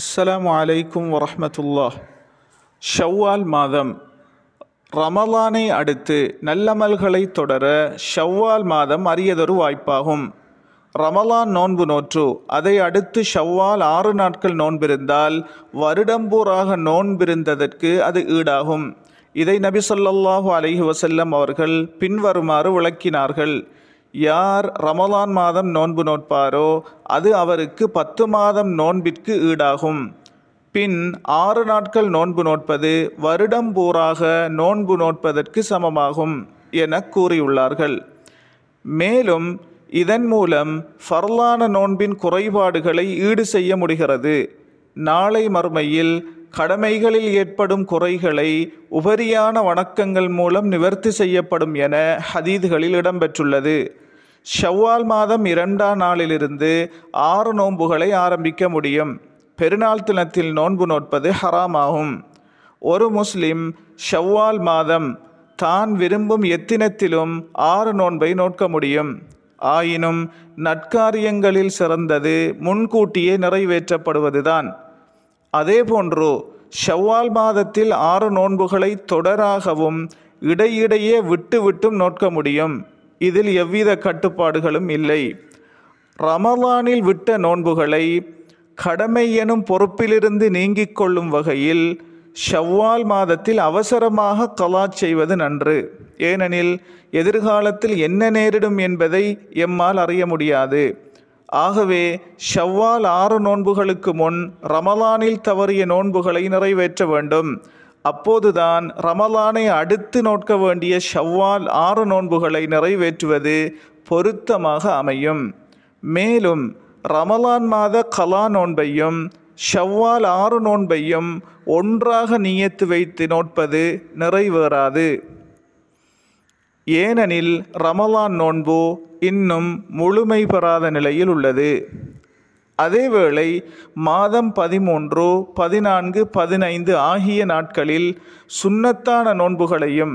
அஸ்லாம் வலைக்கும் வரமத்துல்லா ஷவ்வால் மாதம் ரமலானை அடுத்து நல்லமல்களை தொடர ஷவ்வால் மாதம் அரியதொரு வாய்ப்பாகும் ரமலான் நோன்பு நோற்று அதை அடுத்து ஷவ்வால் ஆறு நாட்கள் நோன்பிருந்தால் வருடம்பூராக நோன்பிருந்ததற்கு அது ஈடாகும் இதை நபி சொல்லல்லாஹு அலஹி வசல்லம் அவர்கள் பின்வருமாறு விளக்கினார்கள் யார் ரமலான் மாதம் நோன்பு நோட்பாரோ அது அவருக்கு பத்து மாதம் நோன்பிற்கு ஈடாகும் பின் ஆறு நாட்கள் நோன்பு நோட்பது வருடம் பூராக நோன்பு நோட்பதற்கு சமமாகும் என கூறியுள்ளார்கள் மேலும் இதன் மூலம் ஃபர்லான நோன்பின் குறைபாடுகளை ஈடு செய்ய முடிகிறது நாளை மறுமையில் கடமைகளில் ஏற்படும் குறைகளை உபரியான வணக்கங்கள் மூலம் நிவர்த்தி செய்யப்படும் என ஹதீதுகளில் இடம்பெற்றுள்ளது ஷவ்வால் மாதம் இரண்டாம் நாளிலிருந்து ஆறு நோன்புகளை ஆரம்பிக்க முடியும் பெருநாள் தினத்தில் நோன்பு நோட்பது ஹராமாகும் ஒரு முஸ்லிம் ஷவ்வால் மாதம் தான் விரும்பும் எத்தினத்திலும் ஆறு நோன்பை நோட்க முடியும் ஆயினும் நட்காரியங்களில் சிறந்தது முன்கூட்டியே நிறைவேற்றப்படுவதுதான் அதேபோன்று ஷவ்வால் மாதத்தில் ஆறு நோன்புகளை தொடராகவும் இடையிடையே விட்டு விட்டும் நோட்க முடியும் இதில் எவ்வித கட்டுப்பாடுகளும் இல்லை ரமலானில் விட்ட நோன்புகளை கடமை எனும் பொறுப்பிலிருந்து நீங்கிக் கொள்ளும் வகையில் ஷவ்வால் மாதத்தில் அவசரமாக கலா செய்வது நன்று ஏனெனில் எதிர்காலத்தில் என்ன நேரிடும் என்பதை எம்மால் அறிய முடியாது ஆகவே ஷவ்வால் ஆறு நோன்புகளுக்கு முன் ரமலானில் தவறிய நோன்புகளை நிறைவேற்ற வேண்டும் அப்போதுதான் ரமலானை அடுத்து நோட்க வேண்டிய ஷவ்வால் ஆறு நோன்புகளை நிறைவேற்றுவது பொருத்தமாக அமையும் மேலும் ரமலான் மாத கலா நோன்பையும் ஷவ்வால் ஆறு நோன்பையும் ஒன்றாக நியத்து வைத்து நோட்பது நிறைவேறாது ஏனெனில் ரமலான் நோன்பு இன்னும் முழுமை பெறாத நிலையில் உள்ளது அதேவேளை மாதம் பதிமூன்று பதினான்கு பதினைந்து ஆகிய நாட்களில் சுண்ணத்தான நோன்புகளையும்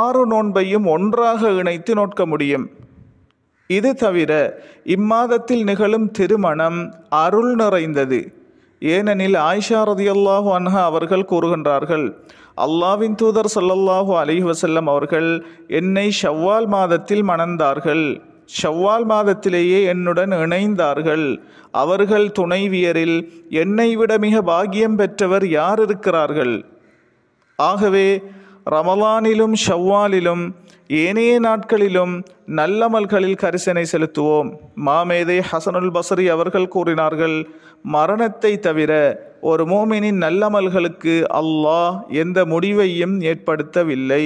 ஆறு நோன்பையும் ஒன்றாக இணைத்து நோக்க முடியும் இது தவிர இம்மாதத்தில் நிகழும் திருமணம் அருள் நிறைந்தது ஏனெனில் ஆயிஷா ரதியல்லாஹு அன்ஹா அவர்கள் கூறுகின்றார்கள் அல்லாவின் தூதர் சல்லல்லாஹு அலிஹ் வசல்லம் அவர்கள் என்னை ஷவ்வால் மாதத்தில் மணந்தார்கள் ஷவ்வால் மாதத்திலேயே என்னுடன் இணைந்தார்கள் அவர்கள் துணைவியரில் என்னை விட மிக பாகியம் பெற்றவர் யார் இருக்கிறார்கள் ஆகவே ரமலானிலும் ஷவ்வாலிலும் ஏனைய நாட்களிலும் நல்லமல்களில் கரிசனை செலுத்துவோம் மாமேதை ஹசனுல் பசரி அவர்கள் கூறினார்கள் மரணத்தை தவிர ஒரு மோமினின் நல்லமல்களுக்கு அல்லாஹ் எந்த முடிவையும் ஏற்படுத்தவில்லை